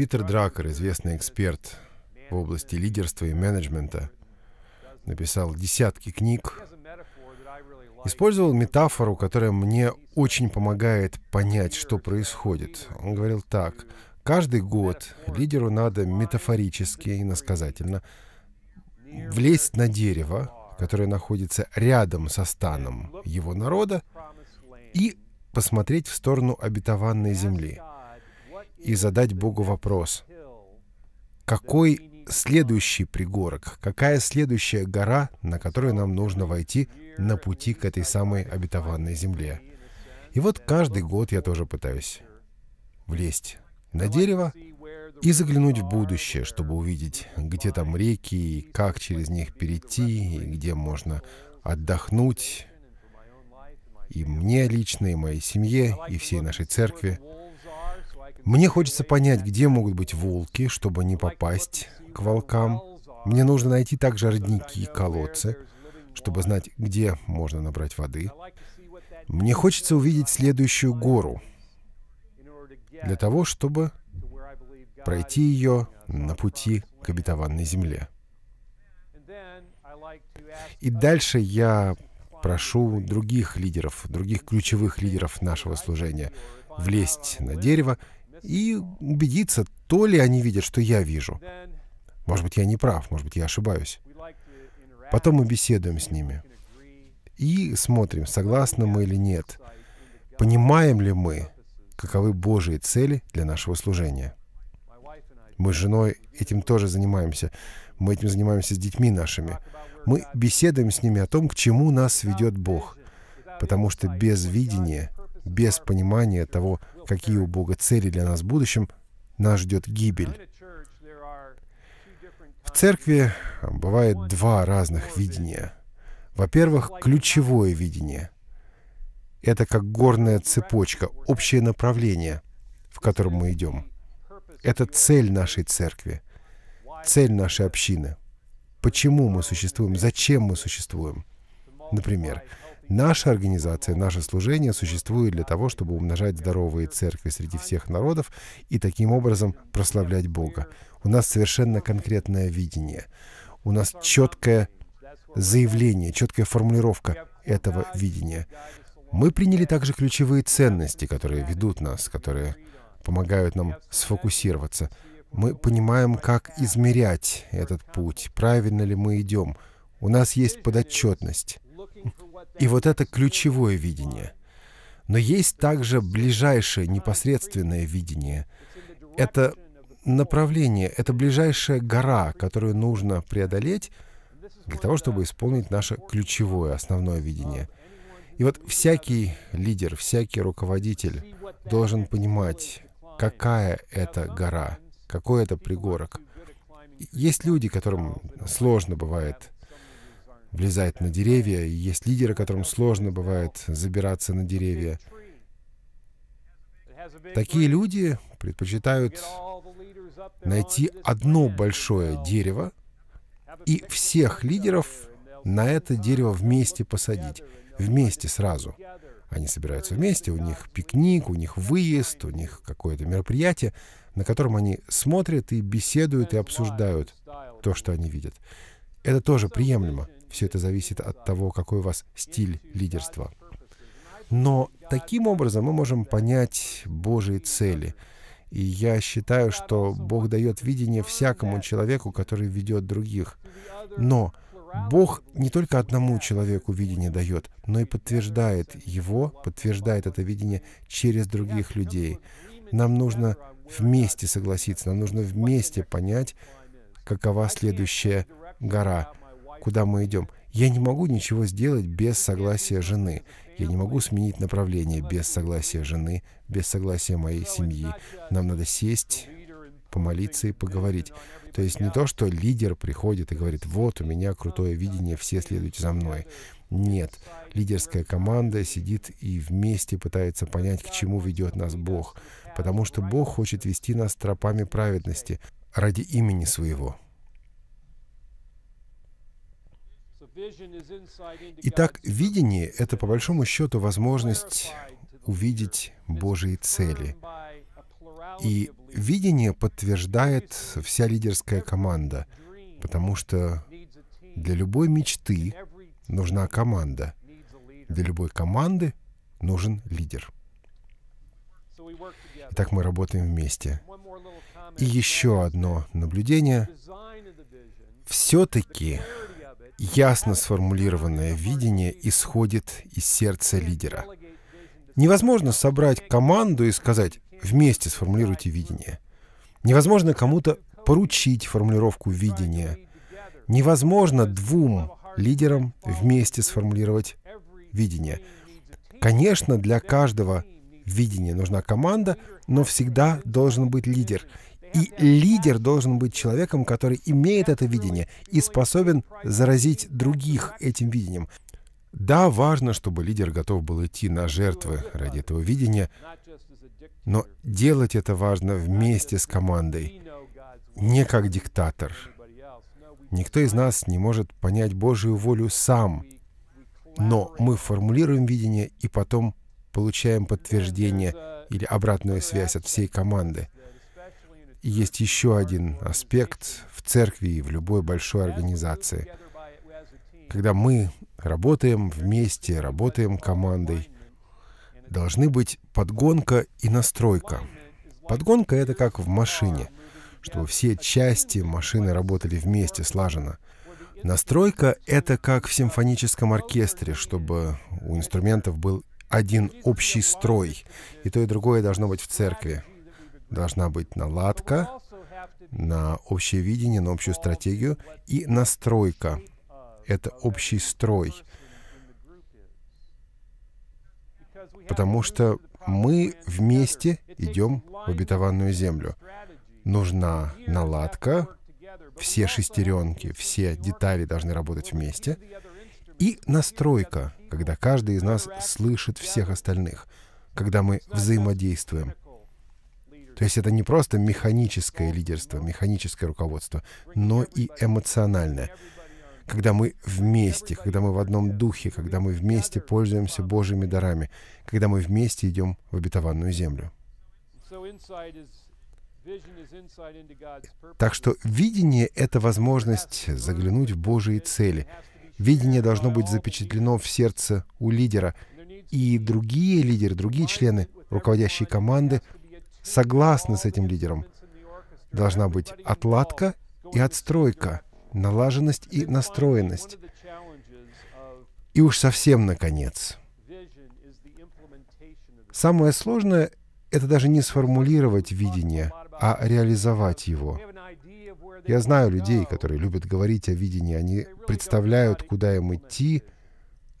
Питер Дракер, известный эксперт в области лидерства и менеджмента, написал десятки книг, использовал метафору, которая мне очень помогает понять, что происходит. Он говорил так. Каждый год лидеру надо метафорически и насказательно влезть на дерево, которое находится рядом со станом его народа, и посмотреть в сторону обетованной земли и задать Богу вопрос, какой следующий пригорок, какая следующая гора, на которую нам нужно войти на пути к этой самой обетованной земле. И вот каждый год я тоже пытаюсь влезть на дерево и заглянуть в будущее, чтобы увидеть, где там реки, и как через них перейти, и где можно отдохнуть, и мне лично, и моей семье, и всей нашей церкви. Мне хочется понять, где могут быть волки, чтобы не попасть к волкам. Мне нужно найти также родники и колодцы, чтобы знать, где можно набрать воды. Мне хочется увидеть следующую гору для того, чтобы пройти ее на пути к обетованной земле. И дальше я прошу других лидеров, других ключевых лидеров нашего служения влезть на дерево и убедиться, то ли они видят, что я вижу. Может быть, я не прав, может быть, я ошибаюсь. Потом мы беседуем с ними и смотрим, согласны мы или нет, понимаем ли мы, каковы Божьи цели для нашего служения. Мы с женой этим тоже занимаемся. Мы этим занимаемся с детьми нашими. Мы беседуем с ними о том, к чему нас ведет Бог. Потому что без видения без понимания того, какие у Бога цели для нас в будущем, нас ждет гибель. В церкви бывает два разных видения. Во-первых, ключевое видение. Это как горная цепочка, общее направление, в котором мы идем. Это цель нашей церкви, цель нашей общины. Почему мы существуем, зачем мы существуем. Например, Наша организация, наше служение существует для того, чтобы умножать здоровые церкви среди всех народов и таким образом прославлять Бога. У нас совершенно конкретное видение. У нас четкое заявление, четкая формулировка этого видения. Мы приняли также ключевые ценности, которые ведут нас, которые помогают нам сфокусироваться. Мы понимаем, как измерять этот путь, правильно ли мы идем. У нас есть подотчетность. И вот это ключевое видение. Но есть также ближайшее, непосредственное видение. Это направление, это ближайшая гора, которую нужно преодолеть для того, чтобы исполнить наше ключевое, основное видение. И вот всякий лидер, всякий руководитель должен понимать, какая это гора, какой это пригорок. Есть люди, которым сложно бывает влезает на деревья, и есть лидеры, которым сложно бывает забираться на деревья. Такие люди предпочитают найти одно большое дерево и всех лидеров на это дерево вместе посадить, вместе сразу. Они собираются вместе, у них пикник, у них выезд, у них какое-то мероприятие, на котором они смотрят и беседуют и обсуждают то, что они видят. Это тоже приемлемо. Все это зависит от того, какой у вас стиль лидерства. Но таким образом мы можем понять Божьи цели. И я считаю, что Бог дает видение всякому человеку, который ведет других. Но Бог не только одному человеку видение дает, но и подтверждает его, подтверждает это видение через других людей. Нам нужно вместе согласиться, нам нужно вместе понять, какова следующая гора, куда мы идем. Я не могу ничего сделать без согласия жены. Я не могу сменить направление без согласия жены, без согласия моей семьи. Нам надо сесть, помолиться и поговорить. То есть не то, что лидер приходит и говорит, вот у меня крутое видение, все следуйте за мной. Нет, лидерская команда сидит и вместе пытается понять, к чему ведет нас Бог, потому что Бог хочет вести нас тропами праведности ради имени своего. Итак, видение — это, по большому счету, возможность увидеть Божьи цели. И видение подтверждает вся лидерская команда, потому что для любой мечты нужна команда. Для любой команды нужен лидер. Итак, мы работаем вместе. И еще одно наблюдение. Все-таки ясно сформулированное видение исходит из сердца лидера. Невозможно собрать команду и сказать «вместе сформулируйте видение». Невозможно кому-то поручить формулировку видения. Невозможно двум лидерам вместе сформулировать видение. Конечно, для каждого видения нужна команда, но всегда должен быть лидер. И лидер должен быть человеком, который имеет это видение и способен заразить других этим видением. Да, важно, чтобы лидер готов был идти на жертвы ради этого видения, но делать это важно вместе с командой, не как диктатор. Никто из нас не может понять Божью волю сам, но мы формулируем видение и потом получаем подтверждение или обратную связь от всей команды есть еще один аспект в церкви и в любой большой организации. Когда мы работаем вместе, работаем командой, должны быть подгонка и настройка. Подгонка — это как в машине, чтобы все части машины работали вместе, слаженно. Настройка — это как в симфоническом оркестре, чтобы у инструментов был один общий строй, и то и другое должно быть в церкви должна быть наладка на общее видение, на общую стратегию и настройка. Это общий строй. Потому что мы вместе идем в обетованную землю. Нужна наладка, все шестеренки, все детали должны работать вместе. И настройка, когда каждый из нас слышит всех остальных, когда мы взаимодействуем. То есть это не просто механическое лидерство, механическое руководство, но и эмоциональное. Когда мы вместе, когда мы в одном духе, когда мы вместе пользуемся Божьими дарами, когда мы вместе идем в обетованную землю. Так что видение — это возможность заглянуть в Божьи цели. Видение должно быть запечатлено в сердце у лидера. И другие лидеры, другие члены руководящей команды — согласны с этим лидером. Должна быть отладка и отстройка, налаженность и настроенность. И уж совсем наконец. Самое сложное — это даже не сформулировать видение, а реализовать его. Я знаю людей, которые любят говорить о видении, они представляют, куда им идти,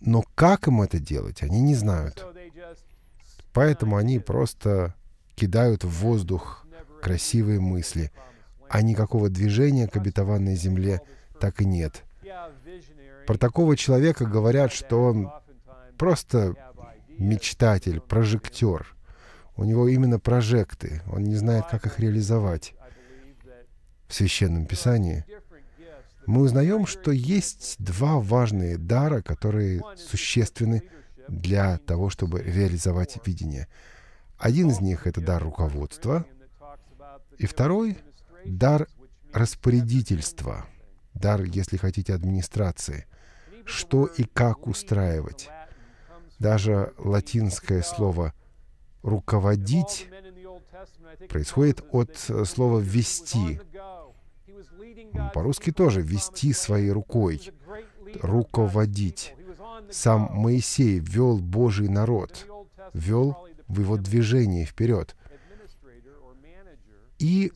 но как им это делать, они не знают. Поэтому они просто кидают в воздух красивые мысли, а никакого движения к обетованной земле так и нет. Про такого человека говорят, что он просто мечтатель, прожектор. У него именно прожекты, он не знает, как их реализовать. В Священном Писании мы узнаем, что есть два важные дара, которые существенны для того, чтобы реализовать видение. Один из них — это дар руководства, и второй — дар распорядительства, дар, если хотите, администрации, что и как устраивать. Даже латинское слово «руководить» происходит от э, слова «вести». Ну, по-русски тоже «вести своей рукой», «руководить». Сам Моисей вел Божий народ, вел в его движении вперед. И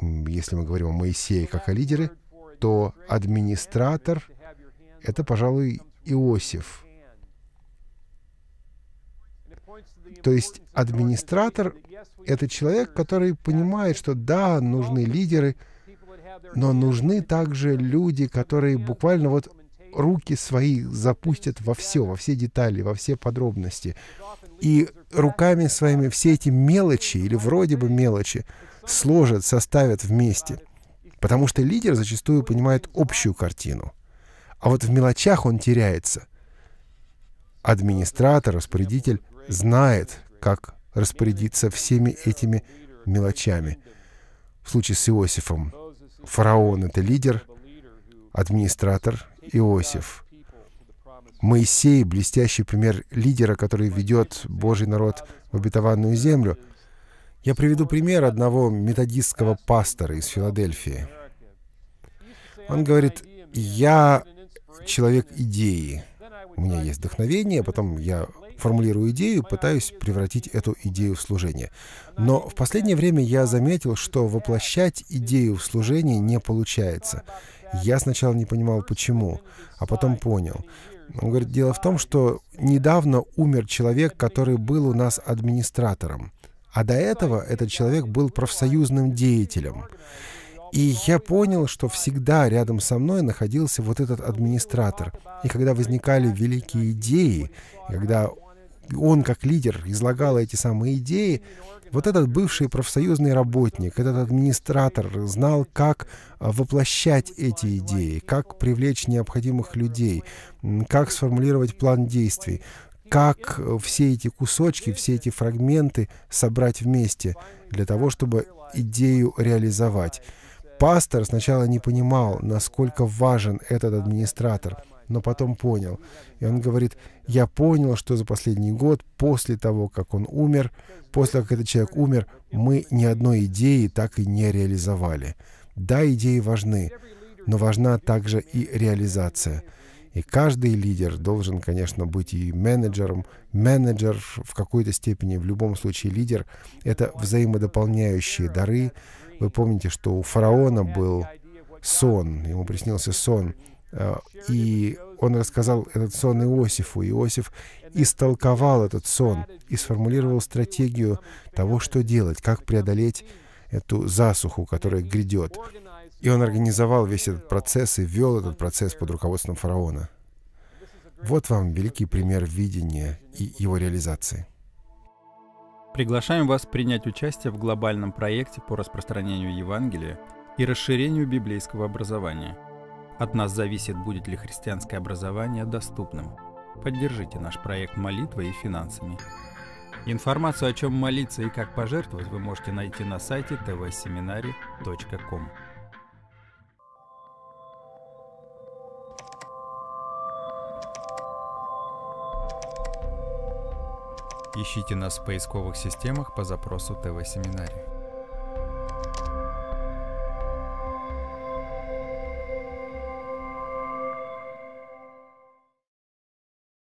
если мы говорим о Моисее как о лидере, то администратор — это, пожалуй, Иосиф. То есть администратор — это человек, который понимает, что да, нужны лидеры, но нужны также люди, которые буквально вот руки свои запустят во все, во все детали, во все подробности и руками своими все эти мелочи или вроде бы мелочи сложат, составят вместе. Потому что лидер зачастую понимает общую картину. А вот в мелочах он теряется. Администратор, распорядитель знает, как распорядиться всеми этими мелочами. В случае с Иосифом фараон — это лидер, администратор — Иосиф — Моисей, блестящий пример лидера, который ведет Божий народ в обетованную землю. Я приведу пример одного методистского пастора из Филадельфии. Он говорит, я человек идеи. У меня есть вдохновение, потом я формулирую идею, пытаюсь превратить эту идею в служение. Но в последнее время я заметил, что воплощать идею в служение не получается. Я сначала не понимал, почему, а потом понял. Он говорит, дело в том, что недавно умер человек, который был у нас администратором. А до этого этот человек был профсоюзным деятелем. И я понял, что всегда рядом со мной находился вот этот администратор. И когда возникали великие идеи, когда он как лидер излагал эти самые идеи, вот этот бывший профсоюзный работник, этот администратор знал, как а, воплощать эти идеи, как привлечь необходимых людей, как сформулировать план действий, как э, все эти кусочки, все эти фрагменты собрать вместе для того, чтобы идею реализовать. Пастор сначала не понимал, насколько важен этот администратор – но потом понял. И он говорит, я понял, что за последний год, после того, как он умер, после того, как этот человек умер, мы ни одной идеи так и не реализовали. Да, идеи важны, но важна также и реализация. И каждый лидер должен, конечно, быть и менеджером. Менеджер в какой-то степени, в любом случае лидер, это взаимодополняющие дары. Вы помните, что у фараона был сон, ему приснился сон, Э, и он рассказал этот сон Иосифу. Иосиф истолковал этот сон и сформулировал стратегию того, что делать, как преодолеть эту засуху, которая грядет. И он организовал весь этот процесс и вел этот процесс под руководством фараона. Вот вам великий пример видения и его реализации. Приглашаем вас принять участие в глобальном проекте по распространению Евангелия и расширению библейского образования – от нас зависит, будет ли христианское образование доступным. Поддержите наш проект молитвой и финансами. Информацию, о чем молиться и как пожертвовать, вы можете найти на сайте tvseminari.com. Ищите нас в поисковых системах по запросу ТВ-семинария.